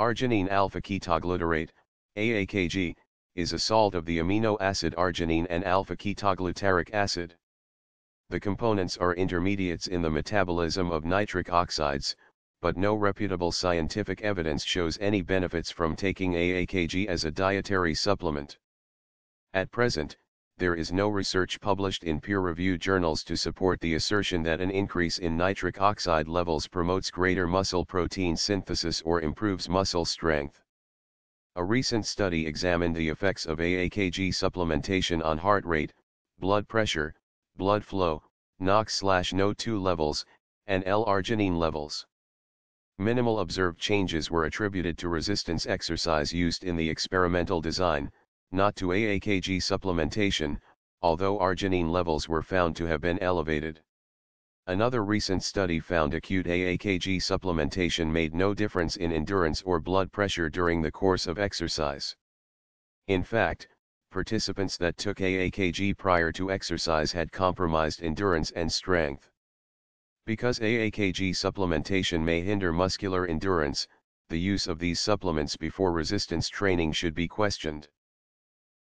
Arginine alpha-ketoglutarate, AAKG, is a salt of the amino acid arginine and alpha ketoglutaric acid. The components are intermediates in the metabolism of nitric oxides, but no reputable scientific evidence shows any benefits from taking AAKG as a dietary supplement. At present, there is no research published in peer-reviewed journals to support the assertion that an increase in nitric oxide levels promotes greater muscle protein synthesis or improves muscle strength. A recent study examined the effects of AAKG supplementation on heart rate, blood pressure, blood flow, NOx-NO2 levels, and L-arginine levels. Minimal observed changes were attributed to resistance exercise used in the experimental design, not to AAKG supplementation, although arginine levels were found to have been elevated. Another recent study found acute AAKG supplementation made no difference in endurance or blood pressure during the course of exercise. In fact, participants that took AAKG prior to exercise had compromised endurance and strength. Because AAKG supplementation may hinder muscular endurance, the use of these supplements before resistance training should be questioned.